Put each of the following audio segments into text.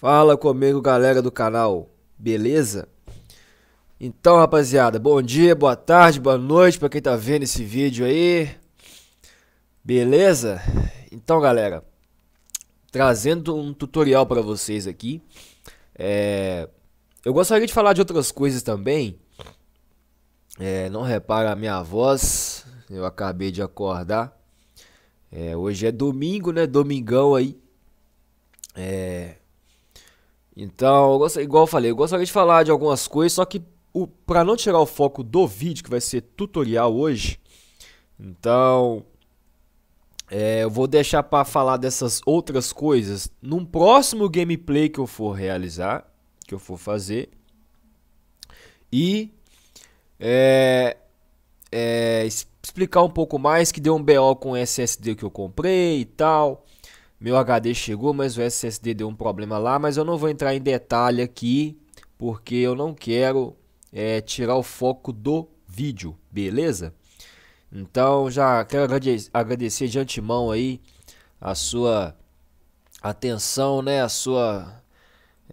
Fala comigo, galera do canal, beleza? Então, rapaziada, bom dia, boa tarde, boa noite para quem tá vendo esse vídeo aí. Beleza? Então, galera, trazendo um tutorial para vocês aqui. É... Eu gostaria de falar de outras coisas também. É, não repara a minha voz, eu acabei de acordar. É, hoje é domingo, né? Domingão aí. É, então, eu igual eu falei, eu gostaria de falar de algumas coisas, só que para não tirar o foco do vídeo, que vai ser tutorial hoje, então é, eu vou deixar para falar dessas outras coisas num próximo gameplay que eu for realizar, que eu for fazer. E é, é, explicar um pouco mais que deu um BO com SSD que eu comprei e tal. Meu HD chegou, mas o SSD deu um problema lá, mas eu não vou entrar em detalhe aqui, porque eu não quero é, tirar o foco do vídeo, beleza? Então já quero agradecer de antemão aí a sua atenção, né? A sua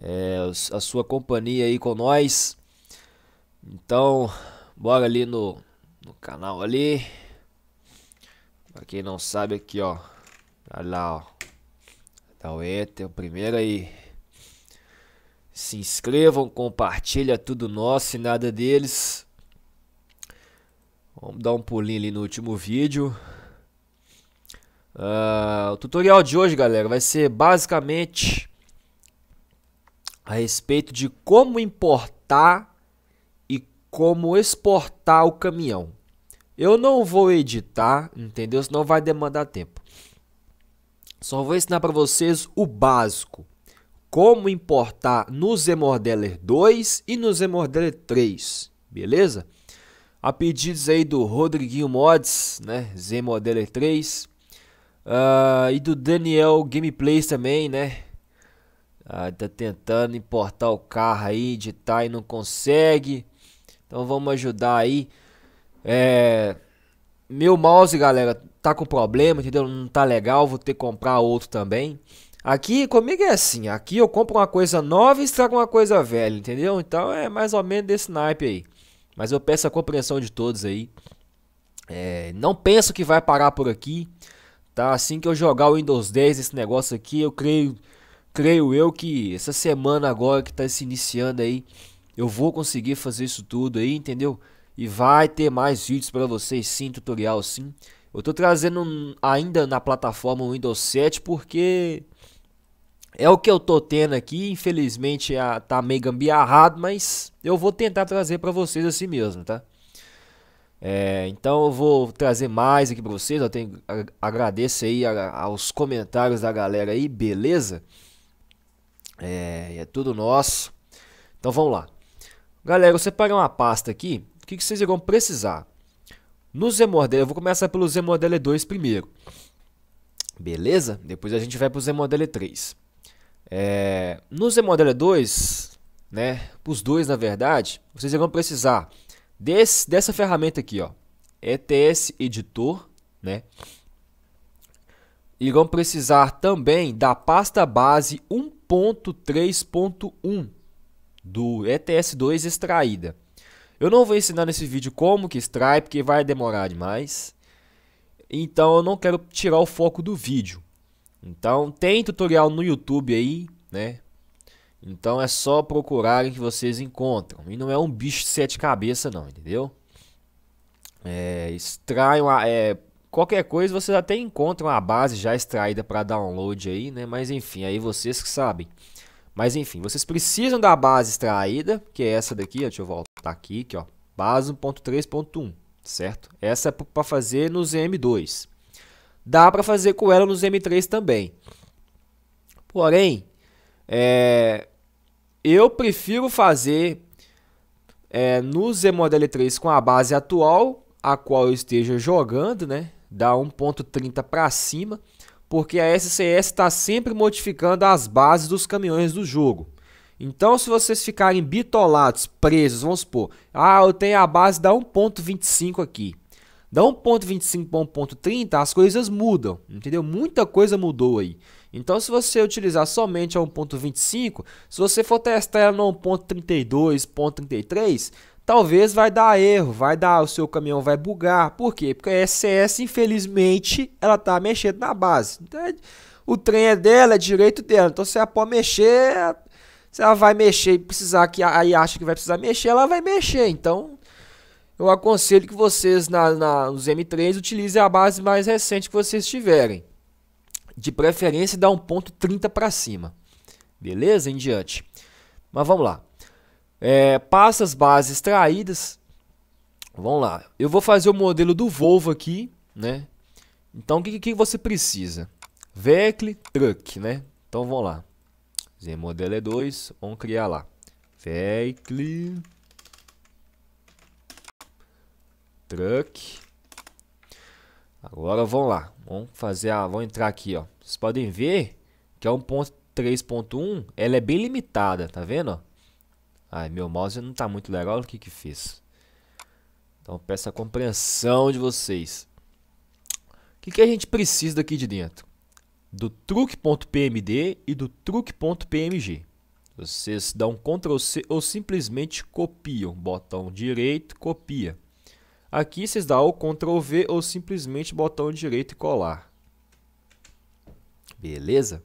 é, a sua companhia aí com nós. Então bora ali no, no canal ali. Pra quem não sabe aqui ó, olha lá ó. Então, é o primeiro aí. Se inscrevam, compartilha tudo nosso e nada deles. Vamos dar um pulinho ali no último vídeo. Uh, o tutorial de hoje, galera, vai ser basicamente a respeito de como importar e como exportar o caminhão. Eu não vou editar, entendeu? Senão vai demandar tempo. Só vou ensinar para vocês o básico. Como importar no ZModeler 2 e no ZModeler 3, beleza? A pedidos aí do Rodriguinho Mods, né? ZModeler 3. Uh, ah, e do Daniel Gameplays também, né? Uh, tá tentando importar o carro aí, editar e não consegue. Então vamos ajudar aí. É meu mouse, galera, tá com problema, entendeu? Não tá legal, vou ter que comprar outro também. Aqui comigo é assim, aqui eu compro uma coisa nova e estrago uma coisa velha, entendeu? Então é mais ou menos desse naipe aí. Mas eu peço a compreensão de todos aí. É, não penso que vai parar por aqui, tá? Assim que eu jogar o Windows 10 esse negócio aqui, eu creio, creio eu que essa semana agora que tá se iniciando aí, eu vou conseguir fazer isso tudo aí, entendeu? E vai ter mais vídeos para vocês sim, tutorial sim. Eu tô trazendo ainda na plataforma Windows 7 porque é o que eu tô tendo aqui, infelizmente tá meio gambiarrado, mas eu vou tentar trazer para vocês assim mesmo, tá? É, então eu vou trazer mais aqui para vocês, eu tenho, agradeço aí a, aos comentários da galera aí, beleza? É, é tudo nosso. Então vamos lá. Galera, eu separei uma pasta aqui que, que vocês vão precisar? No Zmodel, eu vou começar pelo Zmodel 2 primeiro. Beleza? Depois a gente vai pro Zmodel 3. É, no Zmodel 2, né, os dois na verdade, vocês vão precisar desse, dessa ferramenta aqui, ó, ETS Editor, né? Irão precisar também da pasta base 1.3.1 do ETS2 extraída. Eu não vou ensinar nesse vídeo como que extrai, porque vai demorar demais. Então eu não quero tirar o foco do vídeo. Então tem tutorial no YouTube aí, né? Então é só procurarem que vocês encontram. E não é um bicho de sete cabeças não, entendeu? É, extraiam a, é, qualquer coisa vocês até encontram a base já extraída para download aí, né? Mas enfim, aí vocês que sabem. Mas enfim, vocês precisam da base extraída, que é essa daqui, ó, deixa eu voltar aqui, aqui ó, base 1.3.1, certo? Essa é para fazer nos M2. Dá para fazer com ela nos M3 também. Porém, é, eu prefiro fazer é, no ZModel 3 com a base atual, a qual eu esteja jogando, né? dá 1.30 para cima porque a SCS está sempre modificando as bases dos caminhões do jogo. Então, se vocês ficarem bitolados, presos, vamos supor, ah, eu tenho a base da 1.25 aqui. Da 1.25 para 1.30, as coisas mudam, entendeu? Muita coisa mudou aí. Então, se você utilizar somente a 1.25, se você for testar ela no 1.32, 1.33, talvez vai dar erro, vai dar, o seu caminhão vai bugar. Por quê? Porque a SCS, infelizmente, ela tá mexendo na base. Então, é, o trem é dela, é direito dela. Então, se ela pode mexer, se ela vai mexer e precisar que aí acha que vai precisar mexer, ela vai mexer. Então, eu aconselho que vocês na, na nos M3 utilizem a base mais recente que vocês tiverem. De preferência, dá um ponto 30 para cima. Beleza? Em diante. Mas vamos lá. É, pastas base extraídas. Vamos lá. Eu vou fazer o modelo do Volvo aqui, né? Então, o que, que você precisa? Vehicle Truck, né? Então, vamos lá. Z modelo é 2, vamos criar lá. Vehicle Truck. Agora, vamos lá. Vamos fazer a... Vamos entrar aqui, ó. Vocês podem ver que a 1.3.1, ela é bem limitada, tá vendo, ó? Ai, meu mouse não está muito legal, o que que fiz? Então peço a compreensão de vocês. O que, que a gente precisa daqui de dentro? Do truque.pmd e do truque.pmg. Vocês dão Ctrl C ou simplesmente copiam. Botão direito, copia. Aqui vocês dão Ctrl+V Ctrl V ou simplesmente botão direito e colar. Beleza?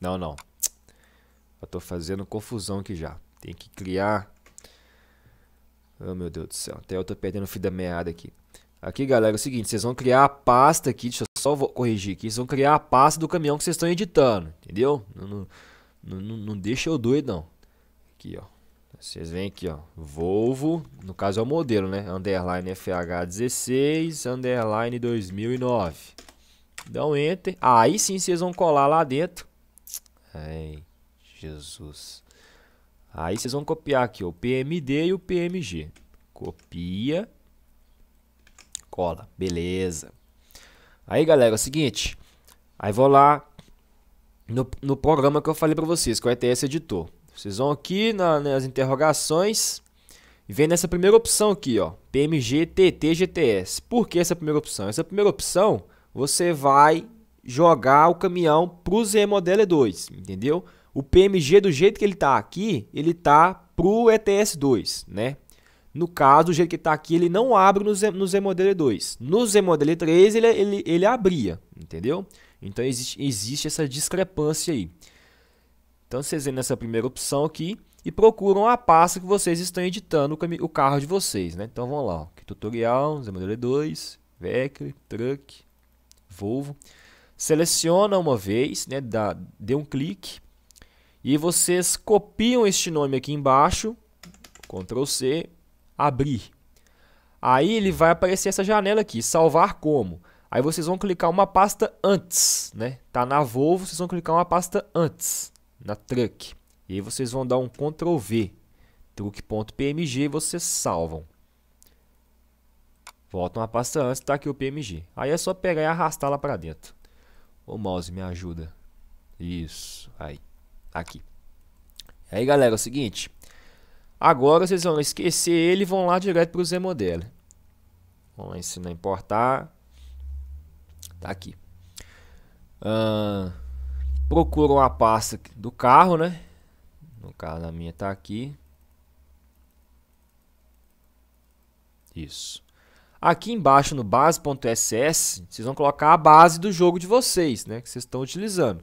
Não, não. Eu tô fazendo confusão aqui já. Tem que criar. Oh, meu Deus do céu. Até eu tô perdendo o fio da meada aqui. Aqui, galera, é o seguinte. Vocês vão criar a pasta aqui. Deixa eu só corrigir aqui. Vocês vão criar a pasta do caminhão que vocês estão editando. Entendeu? Não, não, não, não deixa eu doido, não. Aqui, ó. Vocês vêm aqui, ó. Volvo. No caso é o modelo, né? Underline FH16, underline 2009. Dá um enter. Aí sim vocês vão colar lá dentro. Aí. Jesus. Aí vocês vão copiar aqui o PMD e o PMG. Copia, cola, beleza. Aí galera, é o seguinte, aí vou lá no, no programa que eu falei para vocês, que é o ETS Editor. Vocês vão aqui na, nas interrogações e vem nessa primeira opção aqui, ó, PMG TT GTS. Por que essa primeira opção? Essa primeira opção você vai jogar o caminhão para o Z Modelo 2, entendeu? O PMG, do jeito que ele está aqui, ele está para o ETS2, né? No caso, do jeito que está aqui, ele não abre no, Z, 2. No ZModel 3, ele, ele, ele abria, entendeu? Então, existe, existe essa discrepância aí. Então, vocês vêm nessa primeira opção aqui e procuram a pasta que vocês estão editando o, o carro de vocês, né? Então, vamos lá. Aqui, tutorial, ZModel 2, Vecre, Truck, Volvo. Seleciona uma vez, né? Dá, dê um clique e vocês copiam este nome aqui embaixo, Ctrl C, abrir. Aí ele vai aparecer essa janela aqui, salvar como. Aí vocês vão clicar uma pasta antes, né? Tá na Volvo, vocês vão clicar uma pasta antes, na Truck. E aí vocês vão dar um Ctrl V, truque.pmg e vocês salvam. Volta uma pasta antes, tá aqui o PMG. Aí é só pegar e arrastar lá para dentro. O mouse me ajuda. Isso, aí. Aqui. Aí, galera, é o seguinte. Agora vocês vão esquecer ele e vão lá direto para o ZModeler Vamos lá ensinar a importar. Tá aqui. Uh, a uma pasta do carro, né? No caso, a minha tá aqui. Isso. Aqui embaixo no base.ss, vocês vão colocar a base do jogo de vocês, né? Que vocês estão utilizando.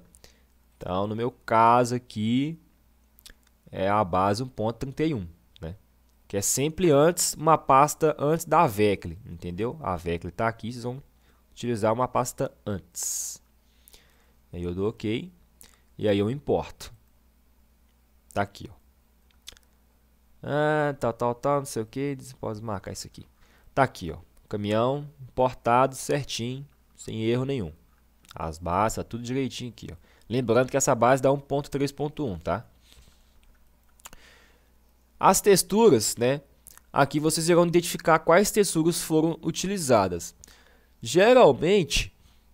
Então, no meu caso aqui, é a base 1.31, né? Que é sempre antes, uma pasta antes da Vecle, entendeu? A Vecle está aqui, vocês vão utilizar uma pasta antes. Aí eu dou OK e aí eu importo. Tá aqui, ó. Ah, tal, tá, tal, tá, tal, tá, não sei o que, pode marcar isso aqui. Tá aqui, ó. Caminhão importado certinho, sem erro nenhum. As bases, tá tudo direitinho aqui, ó. Lembrando que essa base dá 1.3.1, tá? As texturas, né? Aqui vocês irão identificar quais texturas foram utilizadas. Geralmente,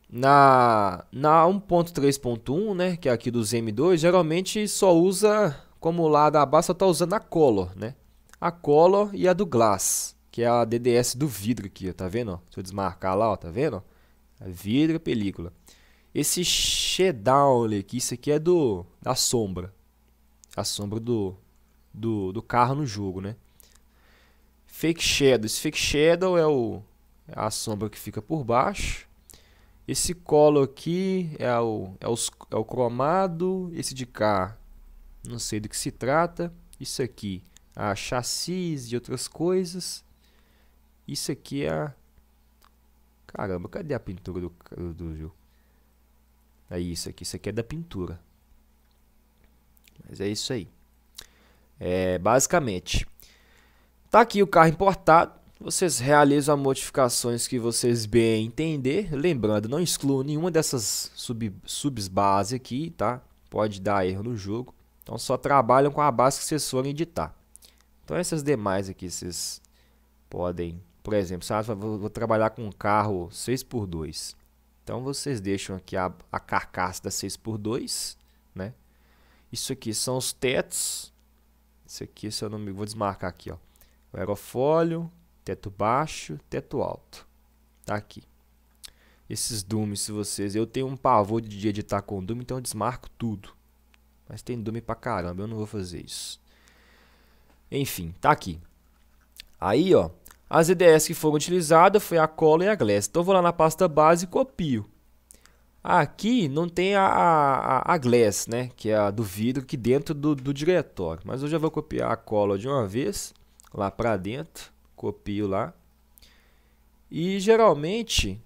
na, na 1.3.1, né, que é aqui dos M2, geralmente só usa, como lá da base só está usando a Color, né? A Color e a do Glass, que é a DDS do vidro aqui, tá vendo? Se eu desmarcar lá, ó, tá vendo? Ó? É vidro, película. Esse Shedown aqui, isso aqui é do da sombra. A sombra do, do, do carro no jogo, né? Fake Shadow. Esse Fake Shadow é, o, é a sombra que fica por baixo. Esse colo aqui é o, é, os, é o cromado. Esse de cá, não sei do que se trata. Isso aqui, a chassis e outras coisas. Isso aqui é a... Caramba, cadê a pintura do, do, do jogo? É isso aqui, isso aqui é da pintura. Mas é isso aí. É, basicamente, tá aqui o carro importado. Vocês realizam as modificações que vocês bem entender. Lembrando, não excluo nenhuma dessas sub, subs base aqui, tá? Pode dar erro no jogo. Então só trabalham com a base que vocês forem editar. Então essas demais aqui vocês podem, por exemplo, sabe, ah, vou, vou trabalhar com um carro 6x2. Então vocês deixam aqui a, a carcaça da 6x2, né? Isso aqui são os tetos. Isso aqui, se eu não me vou desmarcar aqui, ó. O aerofólio, teto baixo, teto alto. Tá aqui. Esses dumes, se vocês, eu tenho um pavor de editar com dume, então eu desmarco tudo. Mas tem dume pra caramba, eu não vou fazer isso. Enfim, tá aqui. Aí, ó, as DDS que foram utilizadas foi a cola e a glass. Então eu vou lá na pasta base e copio. Aqui não tem a, a, a glass, né? Que é a do vidro que dentro do, do diretório. Mas eu já vou copiar a cola de uma vez. Lá para dentro. Copio lá. E geralmente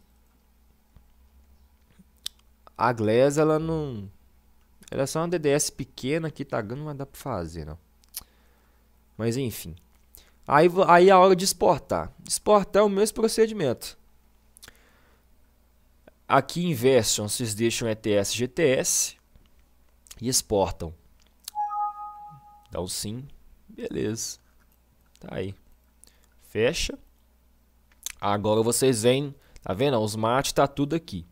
a Glass ela não. Ela é só uma DDS pequena que tá ganhando, mas dá pra fazer, não. Mas enfim. Aí, aí é a hora de exportar. Exportar é o mesmo procedimento. Aqui em Version, vocês deixam ETS GTS e exportam. Dá um sim. Beleza. Tá aí. Fecha. Agora vocês vêm, tá vendo? Os mate tá tudo aqui.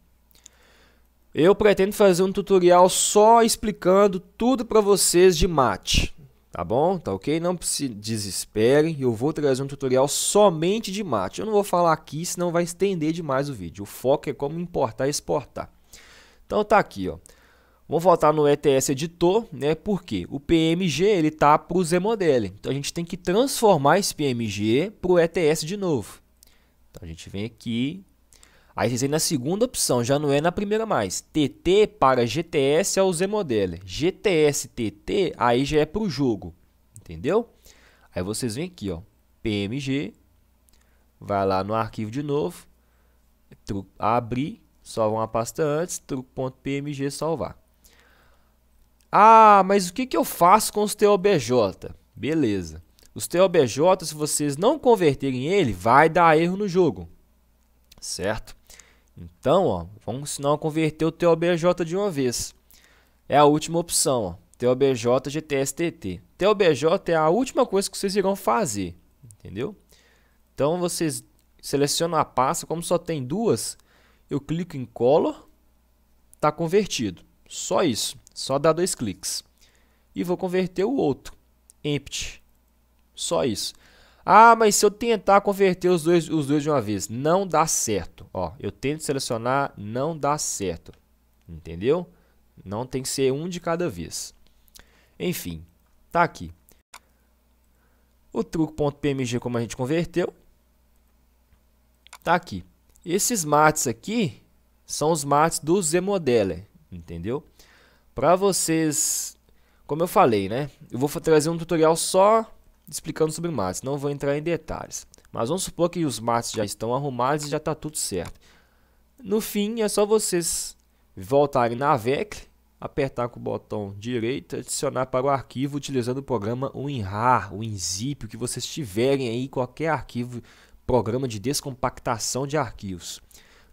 Eu pretendo fazer um tutorial só explicando tudo para vocês de mate. Tá bom? Tá ok? Não se desesperem, eu vou trazer um tutorial somente de mate. Eu não vou falar aqui, senão vai estender demais o vídeo. O foco é como importar e exportar. Então tá aqui, ó. Vamos voltar no ETS Editor, né? Porque o PMG ele tá para o Zmodel. Então a gente tem que transformar esse PMG para o ETS de novo. Então a gente vem aqui, Aí vocês têm na segunda opção, já não é na primeira mais. TT para GTS é o Zmodel. GTS TT aí já é para o jogo. Entendeu? Aí vocês vêm aqui, ó, PMG, vai lá no arquivo de novo, abrir, salvar uma pasta antes, truco.pmg salvar. Ah, mas o que, que eu faço com os TOBJ? Beleza. Os TOBJ, se vocês não converterem ele, vai dar erro no jogo certo? Então, ó, vamos ensinar a converter o TOBJ de uma vez. É a última opção, ó, TOBJ GTSTT. TOBJ é a última coisa que vocês irão fazer, entendeu? Então vocês selecionam a pasta, como só tem duas, eu clico em Color, está convertido. Só isso, só dá dois cliques. E vou converter o outro, Empty. Só isso. Ah, mas se eu tentar converter os dois, os dois de uma vez, não dá certo. Ó, eu tento selecionar, não dá certo. Entendeu? Não tem que ser um de cada vez. Enfim, tá aqui. O truco.png como a gente converteu. Tá aqui. Esses mates aqui são os mates do Zmodeler, entendeu? Para vocês, como eu falei, né? Eu vou trazer um tutorial só explicando sobre mates, não vou entrar em detalhes. Mas vamos supor que os mates já estão arrumados e já está tudo certo. No fim, é só vocês voltarem na VEC, apertar com o botão direito, adicionar para o arquivo utilizando o programa WinRAR, o WinZip, o que vocês tiverem aí, qualquer arquivo, programa de descompactação de arquivos.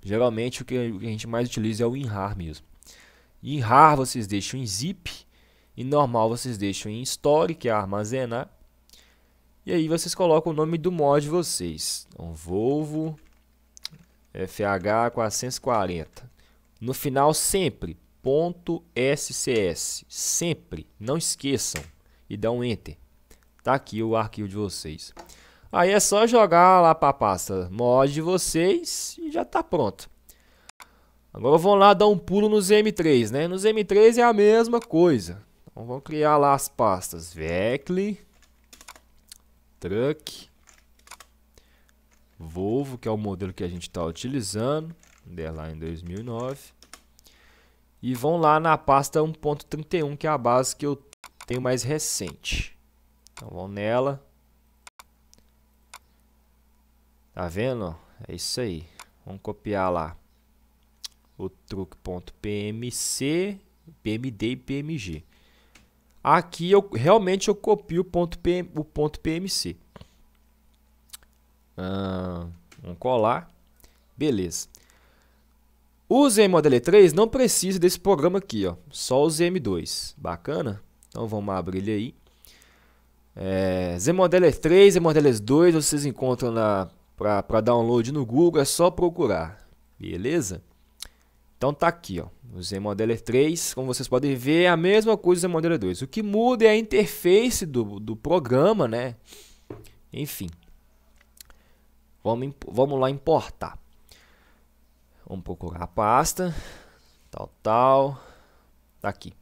Geralmente o que a gente mais utiliza é o WinRAR mesmo. Em RAR vocês deixam em zip, e normal vocês deixam em store, que é armazenar, e aí vocês colocam o nome do mod de vocês. Então, Volvo FH 440. No final sempre ponto .scs, sempre, não esqueçam e dão enter. Tá aqui o arquivo de vocês. Aí é só jogar lá para a pasta mod de vocês e já tá pronto. Agora vão lá dar um pulo nos M3, né? Nos M3 é a mesma coisa. Então vamos criar lá as pastas Vecli truck, Volvo, que é o modelo que a gente está utilizando, Underline 2009. E vão lá na pasta 1.31, que é a base que eu tenho mais recente. Então vão nela. Tá vendo? É isso aí. Vamos copiar lá o truque.pmc, pmd e pmg. Aqui eu realmente eu copio o ponto, PM, o ponto PMC. Ah, vamos colar. Beleza. O ZMODL3 não precisa desse programa aqui, ó. Só o ZM2. Bacana? Então vamos abrir ele aí. É, ZModeler3, ZModeler2 vocês encontram para download no Google, é só procurar. Beleza? Então tá aqui, ó. O ZModeler 3, como vocês podem ver, é a mesma coisa do ZModeler 2. O que muda é a interface do, do programa, né? Enfim. Vamos, vamos lá importar. Vamos procurar a pasta. Tal, tal. Tá aqui.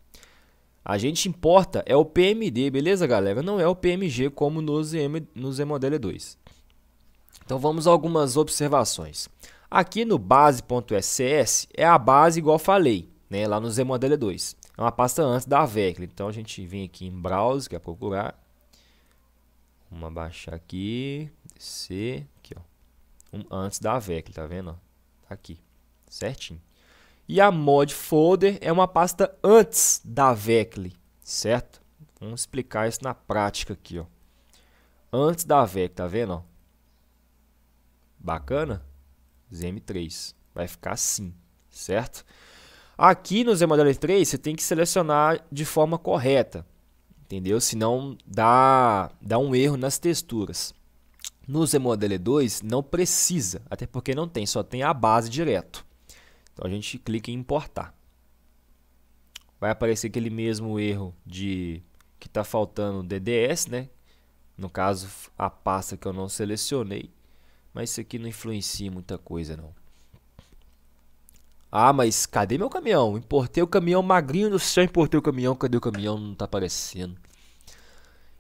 A gente importa é o PMD, beleza, galera? Não é o PMG como no, ZM, no ZModeler 2. Então vamos a algumas observações. Aqui no base.scs é a base igual falei, né, lá no Zmodel 2. É uma pasta antes da Vecla. Então a gente vem aqui em browse, que é procurar. Vamos abaixar aqui, c, aqui, ó. Um, antes da Vecla, tá vendo? Tá aqui. Certinho. E a mod folder é uma pasta antes da Vecla, certo? Vamos explicar isso na prática aqui, ó. Antes da Vecla, tá vendo, ó? Bacana? ZM3. Vai ficar assim, certo? Aqui no ZModel 3 você tem que selecionar de forma correta, entendeu? Senão dá, dá um erro nas texturas. No ZModel 2 não precisa, até porque não tem, só tem a base direto. Então a gente clica em importar. Vai aparecer aquele mesmo erro de que está faltando DDS, né? No caso, a pasta que eu não selecionei. Mas isso aqui não influencia muita coisa, não. Ah, mas cadê meu caminhão? Importei o caminhão magrinho no céu, importei o caminhão, cadê o caminhão? Não tá aparecendo.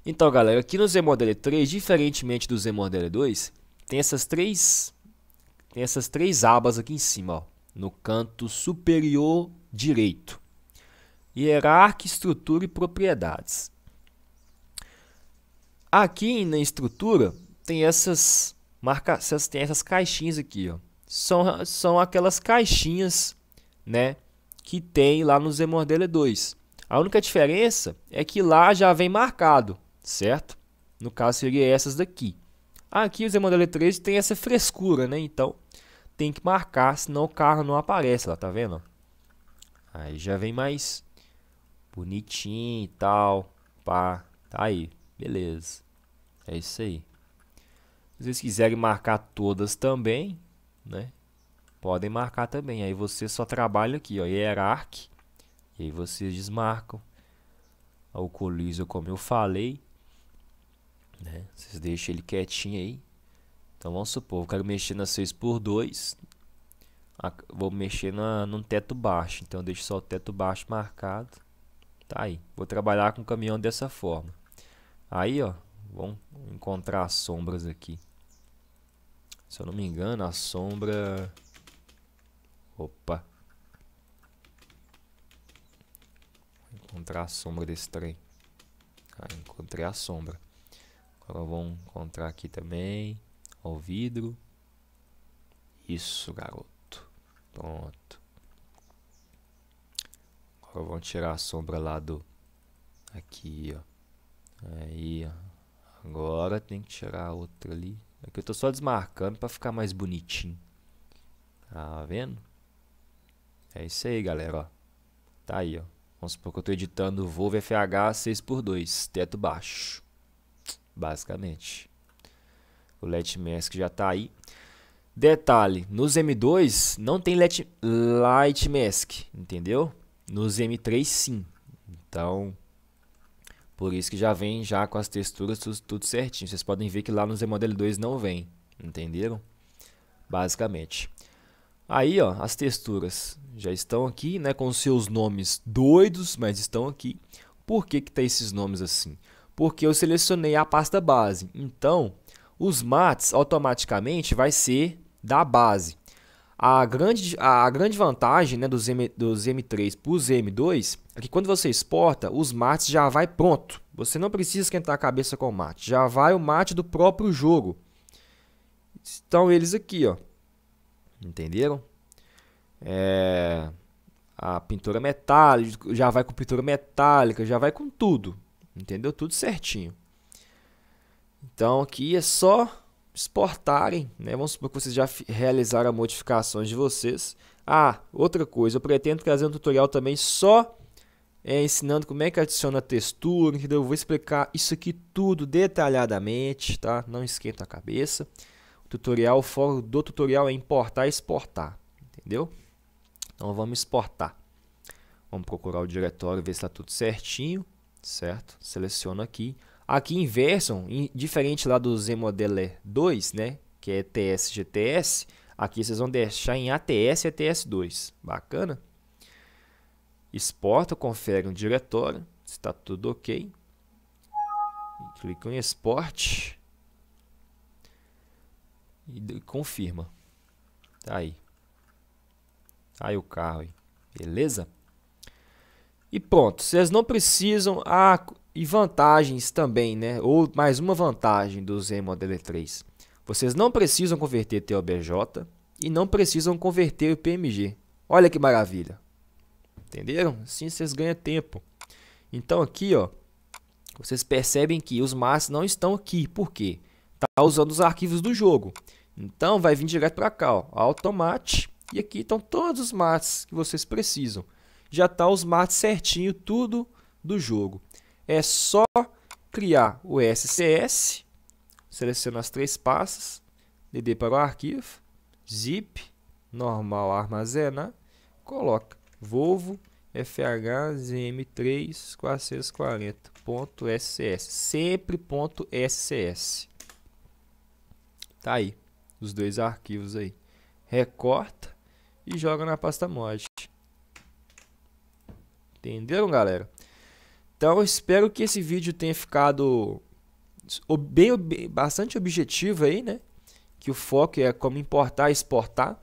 Então, galera, aqui no Zmodel 3, diferentemente do Zmodel 2, tem essas três tem essas três abas aqui em cima, ó, no canto superior direito. Hierarque, estrutura e propriedades. Aqui na estrutura tem essas marca, tem essas caixinhas aqui, ó. São, são aquelas caixinhas, né, que tem lá no Zemordele 2. A única diferença é que lá já vem marcado, certo? No caso seria essas daqui. Aqui o Zemordele 3 tem essa frescura, né? Então tem que marcar, senão o carro não aparece lá, tá vendo? Aí já vem mais bonitinho e tal, pá, tá aí, beleza. É isso aí. Se vocês quiserem marcar todas também, né? Podem marcar também. Aí você só trabalha aqui, ó, hierarch. E aí vocês desmarcam. Alcooliza, como eu falei. Né? Vocês deixam ele quietinho aí. Então vamos supor, eu quero mexer na 6x2. Vou mexer na, no teto baixo. Então deixo só o teto baixo marcado. Tá aí. Vou trabalhar com o caminhão dessa forma. Aí, ó, vamos encontrar as sombras aqui. Se eu não me engano, a sombra... Opa. Vou encontrar a sombra desse trem. Ah, encontrei a sombra. Agora vamos encontrar aqui também. Ó, o vidro. Isso, garoto. Pronto. Agora vamos tirar a sombra lá do... Aqui, ó. Aí, ó. Agora tem que tirar a outra ali. Aqui é eu estou só desmarcando para ficar mais bonitinho. Tá vendo? É isso aí, galera. Ó. Tá aí, ó. Vamos supor que eu estou editando o Volvo FH 6x2, teto baixo. Basicamente. O LED Mask já está aí. Detalhe, nos M2 não tem LED Light Mask, entendeu? Nos M3 sim. Então, por isso que já vem já com as texturas tudo, tudo certinho. Vocês podem ver que lá no Zmodel 2 não vem, entenderam? Basicamente. Aí, ó, as texturas já estão aqui, né, com seus nomes doidos, mas estão aqui. Por que que tá esses nomes assim? Porque eu selecionei a pasta base. Então, os mats automaticamente vai ser da base. A grande, a grande vantagem né, dos, M, dos M3 para os M2 é que quando você exporta, os mates já vai pronto. Você não precisa esquentar a cabeça com o mate. Já vai o mate do próprio jogo. Estão eles aqui, ó. Entenderam? É... A pintura metálica, já vai com pintura metálica, já vai com tudo. Entendeu? Tudo certinho. Então aqui é só exportarem, né? vamos supor que vocês já realizaram modificações de vocês. Ah, outra coisa, eu pretendo trazer um tutorial também só é, ensinando como é que adiciona textura, entendeu? Eu vou explicar isso aqui tudo detalhadamente, tá? Não esquenta a cabeça. O tutorial, o foco do tutorial é importar e exportar, entendeu? Então vamos exportar. Vamos procurar o diretório, ver se está tudo certinho, certo? Seleciono aqui. Aqui em Version, diferente lá do Zmodeler 2, né, que é TS-GTS, aqui vocês vão deixar em ATS e ATS2. Bacana? Exporta, confere um diretório, se está tudo ok. Clica em export. E confirma. Tá aí. Tá aí o carro, aí. beleza? E pronto, vocês não precisam... Ah, e vantagens também, né? Ou mais uma vantagem do Zen Model 3. Vocês não precisam converter TOBJ e não precisam converter o PMG. Olha que maravilha. Entenderam? Assim vocês ganham tempo. Então aqui, ó, vocês percebem que os mass não estão aqui. Por quê? Tá usando os arquivos do jogo. Então vai vir direto para cá, ó, automate e aqui estão todos os mates que vocês precisam. Já tá os mates certinho tudo do jogo é só criar o SCS, seleciona as três pastas, DD para o arquivo, zip, normal armazenar, coloca Volvo FHZM3440.scs, sempre ponto .scs. Tá aí, os dois arquivos aí. Recorta e joga na pasta mod. Entenderam, galera? Então espero que esse vídeo tenha ficado bem, bastante objetivo aí, né? Que o foco é como importar e exportar.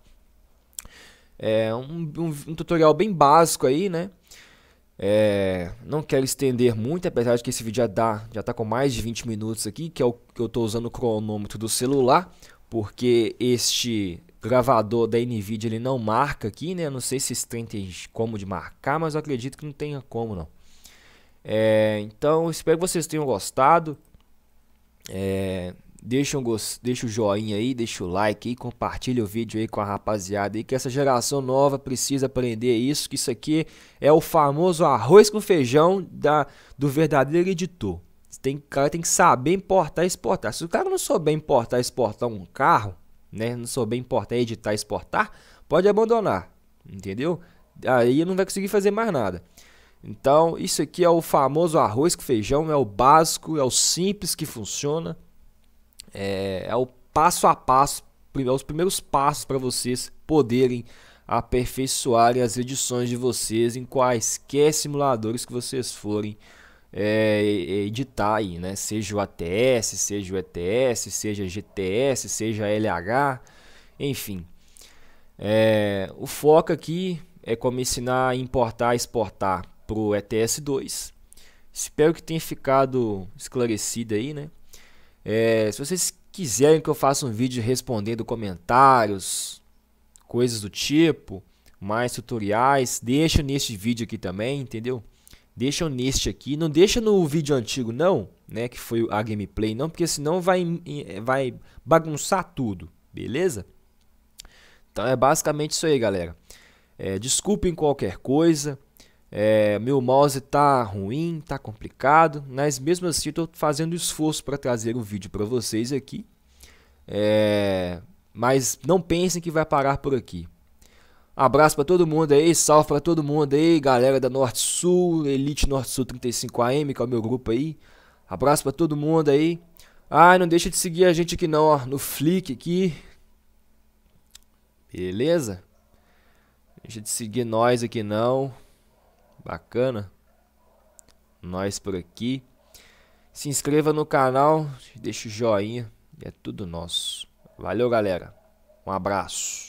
É um, um, um tutorial bem básico aí, né? É, não quero estender muito, apesar de que esse vídeo já dá, já está com mais de 20 minutos aqui, que é o que eu estou usando o cronômetro do celular, porque este gravador da Nvidia ele não marca aqui, né? Eu não sei se esse trem tem como de marcar, mas eu acredito que não tenha como não. É, então, espero que vocês tenham gostado. É, deixa, um gost... deixa o joinha aí, deixa o like aí, compartilha o vídeo aí com a rapaziada aí, que essa geração nova precisa aprender isso, que isso aqui é o famoso arroz com feijão da... do verdadeiro editor. Tem, o cara tem que saber importar e exportar. Se o cara não souber importar e exportar um carro, né, não souber importar, editar e exportar, pode abandonar, entendeu? Aí não vai conseguir fazer mais nada. Então, isso aqui é o famoso arroz com feijão, é o básico, é o simples que funciona. É, é o passo a passo, é os primeiros passos para vocês poderem aperfeiçoar as edições de vocês em quaisquer simuladores que vocês forem é, editar aí, né? Seja o ATS, seja o ETS, seja GTS, seja LH, enfim. É, o foco aqui é como ensinar a importar e exportar pro ETS2. Espero que tenha ficado esclarecido aí, né? É, se vocês quiserem que eu faça um vídeo respondendo comentários, coisas do tipo, mais tutoriais, deixa neste vídeo aqui também, entendeu? Deixa neste aqui, não deixa no vídeo antigo não, né, que foi a gameplay não, porque senão vai, vai bagunçar tudo, beleza? Então é basicamente isso aí, galera. É, desculpem qualquer coisa, é, meu mouse tá ruim, tá complicado, mas mesmo assim estou fazendo esforço para trazer o um vídeo para vocês aqui. É, mas não pensem que vai parar por aqui. Abraço para todo mundo aí, salve para todo mundo aí, galera da Norte Sul, Elite Norte Sul 35 AM, que é o meu grupo aí. Abraço para todo mundo aí. Ah, não deixa de seguir a gente aqui não, ó, no Flick aqui. Beleza? Deixa de seguir nós aqui não. Bacana. Nós por aqui. Se inscreva no canal, deixa o joinha. É tudo nosso. Valeu, galera. Um abraço.